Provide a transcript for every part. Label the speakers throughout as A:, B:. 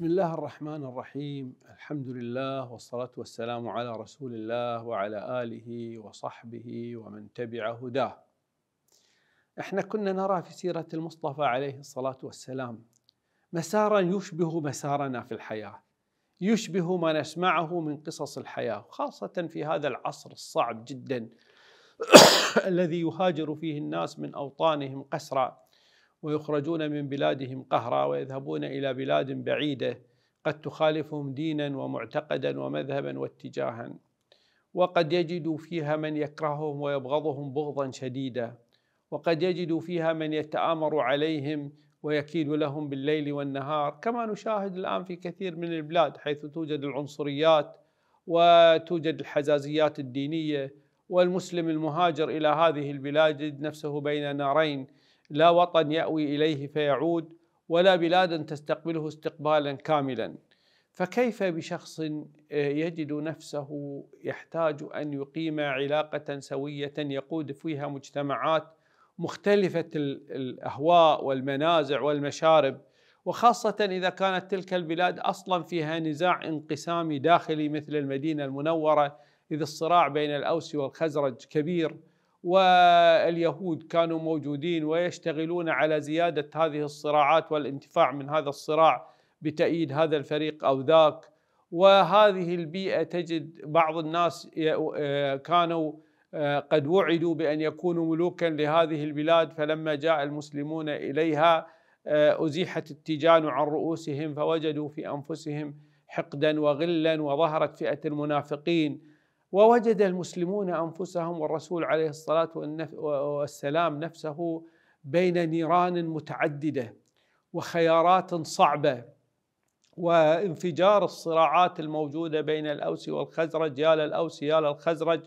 A: بسم الله الرحمن الرحيم الحمد لله والصلاة والسلام على رسول الله وعلى آله وصحبه ومن تبع هداه احنا كنا نرى في سيرة المصطفى عليه الصلاة والسلام مسارا يشبه مسارنا في الحياة يشبه ما نسمعه من قصص الحياة خاصة في هذا العصر الصعب جدا الذي يهاجر فيه الناس من أوطانهم قسرا ويخرجون من بلادهم قهرا ويذهبون الى بلاد بعيده قد تخالفهم دينا ومعتقدا ومذهبا واتجاها وقد يجد فيها من يكرههم ويبغضهم بغضا شديدا وقد يجد فيها من يتآمر عليهم ويكيد لهم بالليل والنهار كما نشاهد الآن في كثير من البلاد حيث توجد العنصريات وتوجد الحزازيات الدينية والمسلم المهاجر إلى هذه البلاد نفسه بين نارين لا وطن يأوي إليه فيعود ولا بلاد تستقبله استقبالا كاملا فكيف بشخص آه، يجد نفسه يحتاج أن يقيم علاقة سوية يقود فيها مجتمعات مختلفة الأهواء والمنازع والمشارب وخاصة إذا كانت تلك البلاد أصلا فيها نزاع انقسامي داخلي مثل المدينة المنورة إذ الصراع بين الأوس والخزرج كبير واليهود كانوا موجودين ويشتغلون على زياده هذه الصراعات والانتفاع من هذا الصراع بتأييد هذا الفريق او ذاك وهذه البيئه تجد بعض الناس آه، كانوا آه، قد وعدوا بان يكونوا ملوكا لهذه البلاد فلما جاء المسلمون اليها آه، ازيحت التيجان عن رؤوسهم فوجدوا في انفسهم حقدا وغلا وظهرت فئه المنافقين ووجد المسلمون انفسهم والرسول عليه الصلاه والسلام نفسه بين نيران متعدده وخيارات صعبه وانفجار الصراعات الموجوده بين الاوس والخزرج يا للاوس يا للخزرج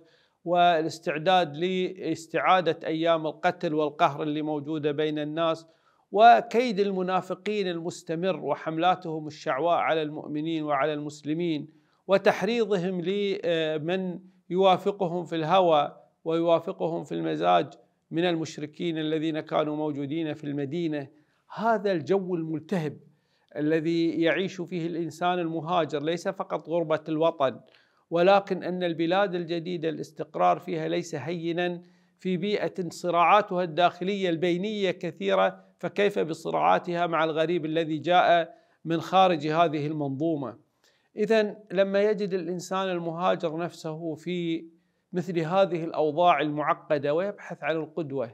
A: والاستعداد لاستعاده ايام القتل والقهر اللي موجوده بين الناس وكيد المنافقين المستمر وحملاتهم الشعواء على المؤمنين وعلى المسلمين وتحريضهم لمن آه، يوافقهم في الهوى ويوافقهم في المزاج من المشركين الذين كانوا موجودين في المدينه هذا الجو الملتهب الذي يعيش فيه الانسان المهاجر ليس فقط غربه الوطن ولكن ان البلاد الجديده الاستقرار فيها ليس هينا في بيئه صراعاتها الداخليه البينيه كثيره فكيف بصراعاتها مع الغريب الذي جاء من خارج هذه المنظومه اذا لما يجد الانسان المهاجر نفسه في مثل هذه الاوضاع المعقده ويبحث عن القدوه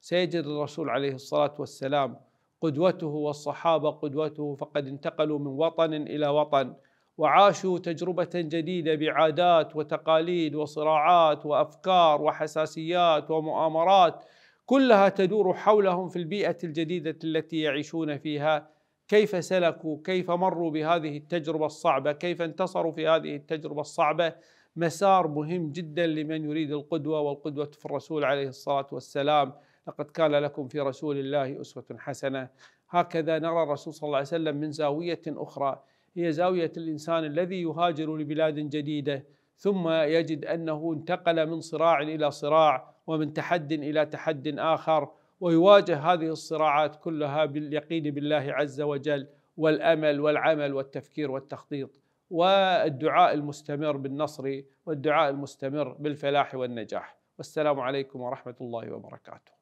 A: سيجد الرسول عليه الصلاه والسلام قدوته والصحابه قدوته فقد انتقلوا من وطن الى وطن وعاشوا تجربه جديده بعادات وتقاليد وصراعات وافكار وحساسيات ومؤامرات كلها تدور حولهم في البيئه الجديده التي يعيشون فيها كيف سلكوا كيف مروا بهذه التجربه الصعبه كيف انتصروا في هذه التجربه الصعبه مسار مهم جدا لمن يريد القدوه والقدوه في الرسول عليه الصلاه والسلام لقد كان لكم في رسول الله اسوه حسنه هكذا نرى الرسول صلى الله عليه وسلم من زاويه اخرى هي زاويه الانسان الذي يهاجر لبلاد جديده ثم يجد انه انتقل من صراع الى صراع ومن تحد الى تحد اخر ويواجه هذه الصراعات كلها باليقين بالله عز وجل والامل والعمل والتفكير والتخطيط والدعاء المستمر بالنصر والدعاء المستمر بالفلاح والنجاح والسلام عليكم ورحمه الله وبركاته